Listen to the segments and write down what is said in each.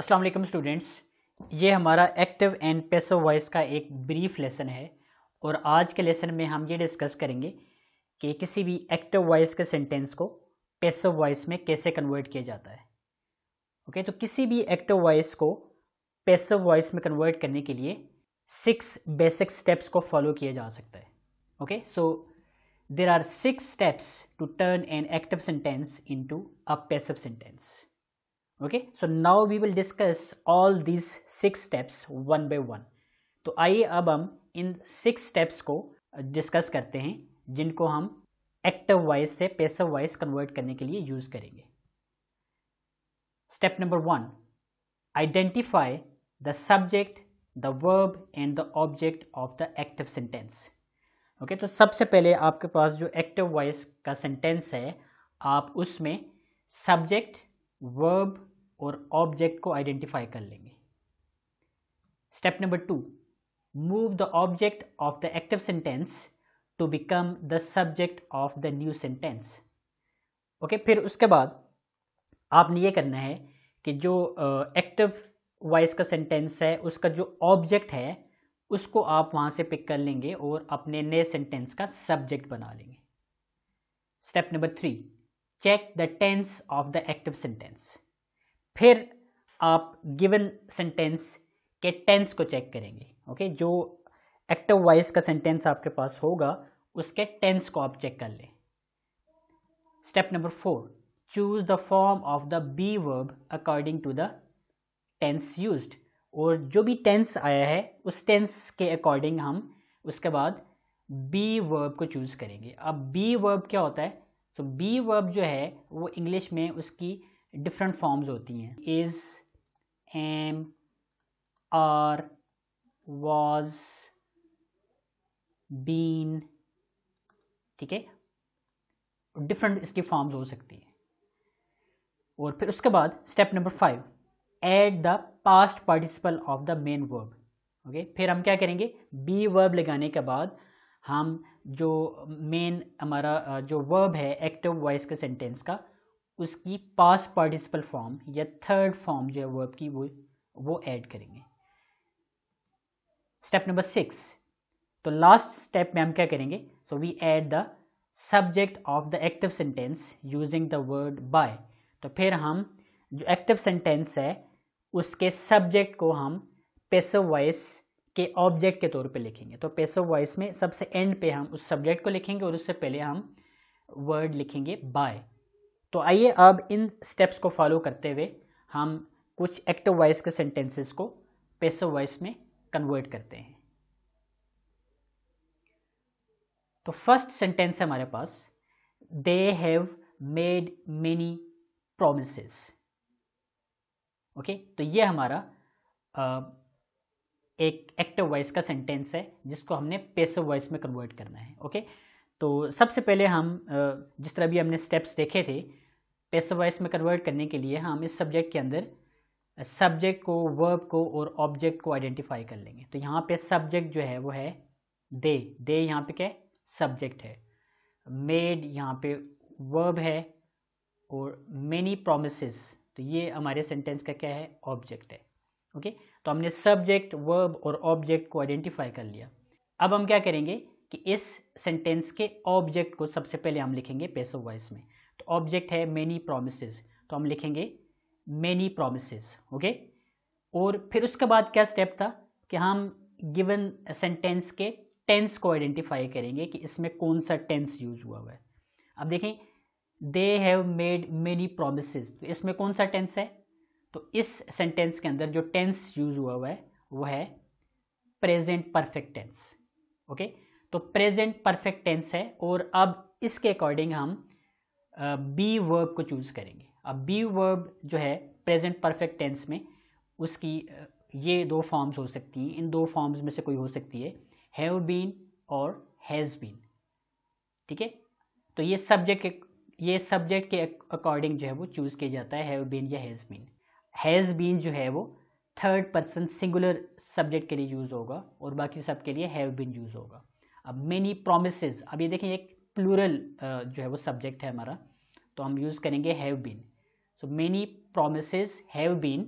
Aslam students ये हमारा active and पैसो वॉइस का एक ब्रीफ लेसन है और आज के लेसन में हम ये डिस्कस करेंगे कि किसी भी एक्टिव वॉइस के सेंटेंस को पैसिव वॉइस में कैसे कन्वर्ट किया जाता है ओके तो किसी भी एक्टिव वॉइस को पैसिव वॉइस में कन्वर्ट करने के लिए सिक्स बेसिक स्टेप्स को फॉलो किया जा सकता है okay so there are six steps to turn an active sentence into a passive sentence okay so now we will discuss all these six steps one by one तो आइए अब हम इन सिक्स स्टेप्स को discuss करते हैं जिनको हम एक्टिव वॉइस से पैसिव वॉइस कन्वर्ट करने के लिए यूज करेंगे step number one identify the subject the verb and the object of the active sentence okay तो सबसे पहले आपके पास जो एक्टिव वॉइस का सेंटेंस है आप उसमें सब्जेक्ट वर्ब और ऑब्जेक्ट को आइडेंटिफाई कर लेंगे step number two move the object of the active sentence to become the subject of the new sentence okay फिर उसके बाद आपने ये करना है कि जो एक्टिव uh, वॉइस का सेंटेंस है उसका जो ऑब्जेक्ट है उसको आप वहां से पिक कर लेंगे और अपने नए सेंटेंस का सब्जेक्ट बना लेंगे step number three check the tense of the active sentence फिर आप गिवन सेंटेंस के टेंस को चेक करेंगे ओके जो एक्टिव वॉइस का सेंटेंस आपके पास होगा उसके टेंस को आप चेक कर लें step number four choose the form of the be verb according to the tense use और जो भी टेंस आया है उस टेंस के अकॉर्डिंग हम उसके बाद बी वर्ब को चूज़ करेंगे अब बी वर्ब क्या होता है सो बी वर्ब जो है वो इंग्लिश में उसकी डिफरेंट फॉर्म्स होती हैं is am are was been ठीक है डिफरेंट इसके फॉर्म्स हो सकती हैं और फिर उसके बाद step number five add the past participle of the main verb okay फिर हम क्या करेंगे बी वर्ब लगाने के बाद हम जो मेन हमारा जो वर्ब है एक्टिव वॉइस के सेंटेंस का उसकी पास पार्टिसिपल फॉर्म या थर्ड फॉर्म जो है वर्ब की वो वो ऐड करेंगे स्टेप नंबर सिक्स तो लास्ट स्टेप में हम क्या करेंगे so we add the subject of the active sentence using the word by तो फिर हम जो एक्टिव सेंटेंस है उसके सब्जेक्ट को हम पेसो वॉइस के ऑब्जेक्ट के तौर पे लिखेंगे तो पेसो वॉइस में सबसे एंड पे हम उस सब्जेक्ट को लिखेंगे और उससे पहले हम वर्ड लिखेंगे बाय तो आइए अब इन स्टेप्स को फॉलो करते हुए हम कुछ एक्टिव वॉइस के सेंटेंसेस को पेसिव वॉइस में कन्वर्ट करते हैं तो फर्स्ट सेंटेंस है हमारे पास they have made many promises okay तो ये हमारा आ, एक एक्टिव वॉइस का सेंटेंस है जिसको हमने पेसिव वॉइस में कन्वर्ट करना है ओके okay? तो सबसे पहले हम जिस तरह भी हमने स्टेप्स देखे थे पेस्ट वॉइस में कन्वर्ट करने के लिए हम इस सब्जेक्ट के अंदर सब्जेक्ट को वर्ब को और ऑब्जेक्ट को आइडेंटिफाई कर लेंगे तो यहाँ पे सब्जेक्ट जो है वो है दे दे यहाँ पे क्या है सब्जेक्ट है मेड यहाँ पे वर्ब है और मेनी प्रोमिस तो ये हमारे सेंटेंस का क्या है ऑब्जेक्ट है ओके तो हमने सब्जेक्ट वर्ब और ऑब्जेक्ट को आइडेंटिफाई कर लिया अब हम क्या करेंगे कि इस सेंटेंस के ऑब्जेक्ट को सबसे पहले हम लिखेंगे पेसो वॉइस में ऑब्जेक्ट है मेनी प्रोमिस तो हम लिखेंगे मेनी प्रोमिसेस ओके और फिर उसके बाद क्या स्टेप था कि हम गिवन सेंटेंस के टेंस को आइडेंटिफाई करेंगे कि इसमें कौन सा टेंस यूज हुआ हुआ है अब देखें they have made many promise तो इसमें कौन सा टेंस है तो इस सेंटेंस के अंदर जो टेंस यूज हुआ हुआ है वो है प्रेजेंट परफेक्ट टेंस ओके तो प्रेजेंट परफेक्ट टेंस है और अब इसके अकॉर्डिंग हम बी वर्ब को चूज़ करेंगे अब बी वर्ब जो है प्रेजेंट परफेक्ट टेंस में उसकी ये दो फॉर्म्स हो सकती हैं इन दो फॉर्म्स में से कोई हो सकती है हैव बीन और हैज़ बीन ठीक है तो ये सब्जेक्ट ये सब्जेक्ट के अकॉर्डिंग जो है वो चूज़ किया जाता है हैव बीन या हैज़ बीन हैज़ बीन जो है वो थर्ड पर्सन सिंगुलर सब्जेक्ट के लिए यूज़ होगा और बाकी सब के लिए हैव बीन यूज़ होगा अब मेनी प्रोमिस अब ये देखें एक प्लूरल uh, जो है वो सब्जेक्ट है हमारा तो हम यूज़ करेंगे have been so many promise have been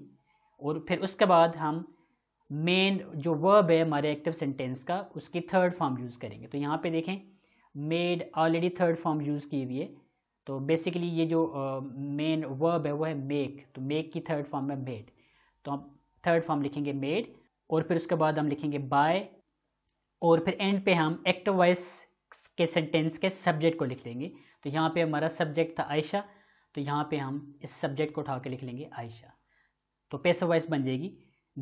और फिर उसके बाद हम मेन जो वर्ब है हमारे एक्टिव सेंटेंस का उसकी थर्ड फॉर्म यूज़ करेंगे तो यहाँ पे देखें made already third form use की हुई है तो बेसिकली ये जो मेन uh, वर्ब है वो है मेक तो मेक की थर्ड फॉर्म है मेड तो हम थर्ड फॉर्म लिखेंगे मेड और फिर उसके बाद हम लिखेंगे बाय और फिर एंड पे हम एक्टिव वॉइस के सेंटेंस के सब्जेक्ट को लिख लेंगे तो यहाँ पे हमारा सब्जेक्ट था आयशा तो यहाँ पे हम इस सब्जेक्ट को उठा के लिख लेंगे आयशा तो पैसा वाइज बन जाएगी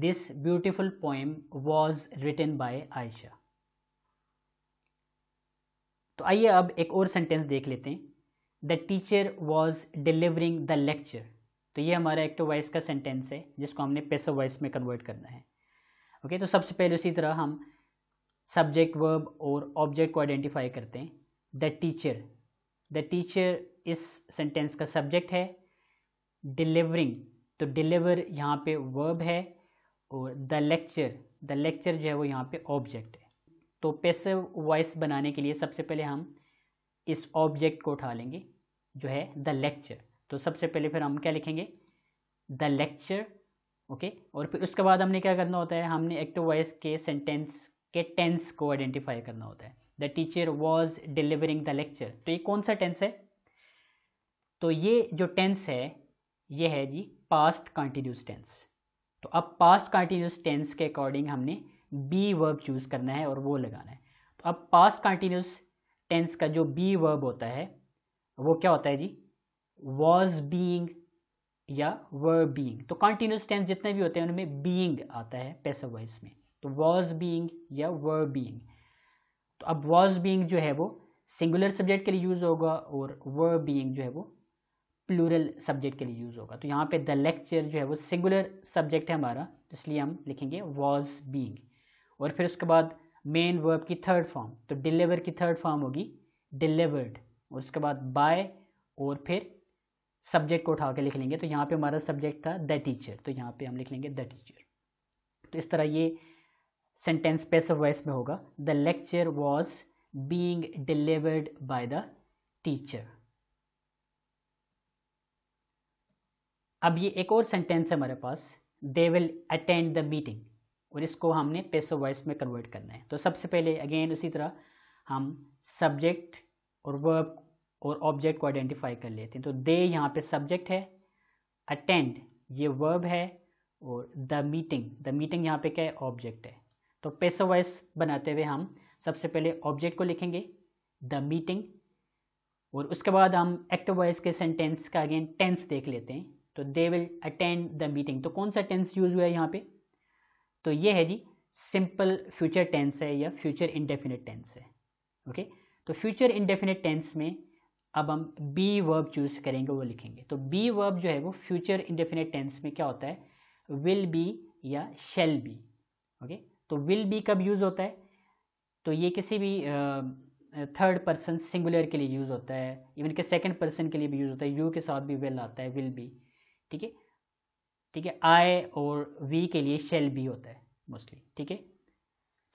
this beautiful poem was written by Ayesha तो आइए अब एक और सेंटेंस देख लेते हैं the teacher was delivering the lecture तो ये हमारा एक्टिव वॉइस का सेंटेंस है जिसको हमने पेसिव वॉइस में कन्वर्ट करना है ओके okay, तो सबसे पहले उसी तरह हम सब्जेक्ट वर्ब और ऑब्जेक्ट को आइडेंटिफाई करते हैं द टीचर द टीचर इस सेंटेंस का सब्जेक्ट है डिलीवरिंग तो डिलीवर यहाँ पे वर्ब है और द लेक्चर द लेक्चर जो है वो यहाँ पे ऑब्जेक्ट है तो पैसे वॉइस बनाने के लिए सबसे पहले हम इस ऑब्जेक्ट को उठा लेंगे जो है द लेक्चर तो सबसे पहले फिर हम क्या लिखेंगे द लेक्चर ओके और फिर उसके बाद हमने क्या करना होता है हमने एक्टिव वॉइस के सेंटेंस के टेंस को आइडेंटिफाई करना होता है the teacher was delivering the lecture तो ये कौन सा टेंस है तो ये जो टेंस है ये है जी पास्ट कंटिन्यूस टेंस तो अब पास्ट कंटिन्यूस टेंस के अकॉर्डिंग हमने बी वर्ब चूज करना है और वो लगाना है तो अब पास्ट कंटिन्यूस टेंस का जो बी वर्ब होता है वो क्या होता है जी वॉज बींग या वर्ब बींग तो कंटिन्यूस टेंस जितने भी होते हैं उनमें बींग आता है पैसा वाइज में तो वॉज बींग या वर बींग तो अब वॉज बींग जो है वो सिंगुलर सब्जेक्ट के लिए यूज़ होगा और वर बींग जो है वो प्लूरल सब्जेक्ट के लिए यूज़ होगा तो यहाँ पे द लेक्चर जो है वो सिंगुलर सब्जेक्ट है हमारा इसलिए हम लिखेंगे वॉज बींग और फिर उसके बाद मेन वर्ब की थर्ड फॉर्म तो डिलीवर की थर्ड फॉर्म होगी डिलीवर्ड और उसके बाद बाय और फिर सब्जेक्ट को उठा के लिख लेंगे तो यहाँ पे हमारा सब्जेक्ट था द टीचर तो यहाँ पे हम लिख लेंगे द टीचर तो इस तरह ये सेंटेंस पैसिव वॉइस में होगा the lecture was being delivered by the teacher अब ये एक और सेंटेंस है हमारे पास they will attend the meeting और इसको हमने पेसो वॉइस में कन्वर्ट करना है तो सबसे पहले अगेन उसी तरह हम सब्जेक्ट और वर्ब और ऑब्जेक्ट को आइडेंटिफाई कर लेते हैं तो दे यहाँ पे सब्जेक्ट है अटेंड ये वर्ब है और द मीटिंग द मीटिंग यहाँ पे क्या है ऑब्जेक्ट है तो पेशो वाइस बनाते हुए हम सबसे पहले ऑब्जेक्ट को लिखेंगे द मीटिंग और उसके बाद हम एक्टिव वॉइस के सेंटेंस का अगेन टेंस देख लेते हैं तो they will attend the meeting तो कौन सा टेंस यूज हुआ है यहाँ पे तो ये है जी सिंपल फ्यूचर टेंस है या फ्यूचर इंडेफिनिट टेंस है ओके तो फ्यूचर इंडेफिनिट टेंस में अब हम बी वर्ब चूज करेंगे वो लिखेंगे तो बी वर्ब जो है वो फ्यूचर इंडेफिनिट टेंस में क्या होता है विल बी या शेल बी ओके तो विल बी कब यूज़ होता है तो ये किसी भी थर्ड पर्सन सिंगुलर के लिए यूज़ होता है इवन के सेकंड पर्सन के लिए भी यूज़ होता है यू के साथ भी विल आता है विल बी ठीक है ठीक है आई और वी के लिए शेल बी होता है मोस्टली ठीक है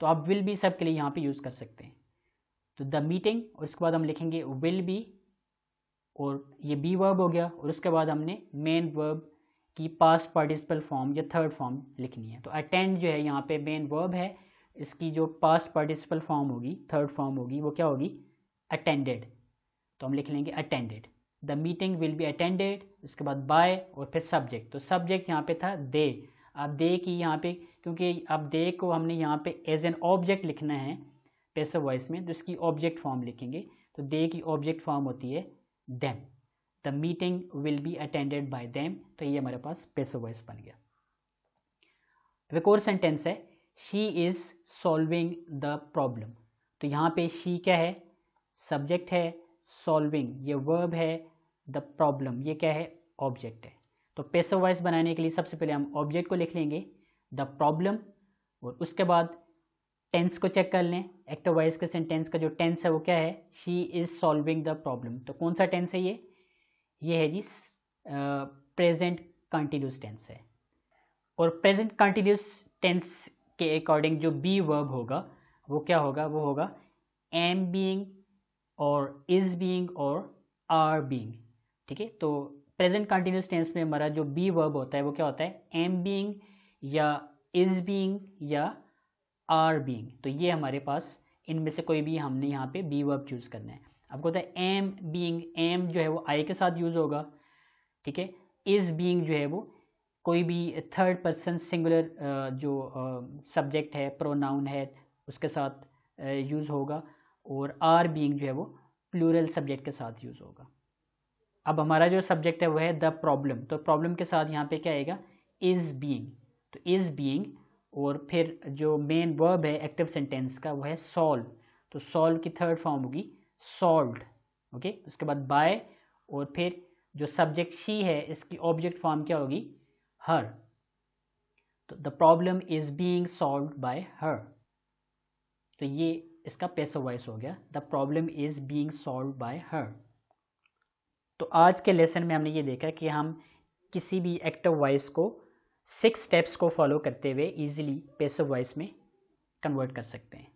तो आप विल बी सब के लिए यहाँ पे यूज़ कर सकते हैं तो द मीटिंग और उसके बाद हम लिखेंगे विल बी और ये बी वर्ब हो गया और उसके बाद हमने मेन वर्ब की पास पार्टिसिपल फॉर्म या थर्ड फॉर्म लिखनी है तो अटेंड जो है यहाँ पे मेन वर्ब है इसकी जो पास पार्टिसिपल फॉर्म होगी थर्ड फॉर्म होगी वो क्या होगी अटेंडेड तो हम लिख लेंगे attended the meeting will be attended उसके बाद बाय और फिर सब्जेक्ट तो सब्जेक्ट यहाँ पे था दे आप दे की यहाँ पे क्योंकि अब दे को हमने यहाँ पे एज एन ऑब्जेक्ट लिखना है पेसर वॉइस में तो इसकी ऑब्जेक्ट फॉर्म लिखेंगे तो दे की ऑब्जेक्ट फॉर्म होती है then the meeting will be attended by them तो ये हमारे पास पेसो वॉइस बन गया अब एक और सेंटेंस है she is solving the problem तो यहाँ पे शी क्या है सब्जेक्ट है सॉल्विंग ये वर्ब है द प्रॉब्लम ये क्या है ऑब्जेक्ट है तो पेसो वॉइस बनाने के लिए सबसे पहले हम ऑब्जेक्ट को लिख लेंगे द प्रॉब्लम और उसके बाद टेंस को चेक कर लें एक्टिव वॉइस के सेंटेंस का जो टेंस है वो क्या है she is solving the problem तो कौन सा टेंस है ये ये है जी प्रेजेंट कंटिन्यूस टेंस है और प्रेजेंट कंटिन्यूस टेंस के अकॉर्डिंग जो बी वर्ब होगा वो क्या होगा वो होगा एम बीइंग और इज बीइंग और आर बीइंग ठीक है तो प्रेजेंट कंटिन्यूस टेंस में हमारा जो बी वर्ब होता है वो क्या होता है एम बीइंग या इज बीइंग या आर बीइंग तो ये हमारे पास इनमें से कोई भी हमने यहाँ पे बी वर्ब चूज करना है आपको पता है एम बींग एम जो है वो आई के साथ यूज़ होगा ठीक है इज़ बींग जो है वो कोई भी थर्ड पर्सन सिंगुलर जो सब्जेक्ट है प्रोनाउन है उसके साथ यूज़ होगा और आर बींग जो है वो प्लूरल सब्जेक्ट के साथ यूज़ होगा अब हमारा जो सब्जेक्ट है वो है द प्रॉब्लम तो प्रॉब्लम के साथ यहाँ पे क्या आएगा इज़ बींग तो इज़ बींग और फिर जो मेन वर्ब है एक्टिव सेंटेंस का वो है सॉल्व तो सॉल्व की थर्ड फॉर्म होगी सॉल्ट ओके उसके बाद बाय और फिर जो सब्जेक्ट शी है इसकी ऑब्जेक्ट फॉर्म क्या होगी हर तो the problem is being solve by her तो ये इसका पैसा वॉइस हो गया the problem is being solve by her तो आज के लेसन में हमने ये देखा कि हम किसी भी एक्टिव वॉइस को सिक्स स्टेप्स को फॉलो करते हुए इजीली पैसिव वॉइस में कन्वर्ट कर सकते हैं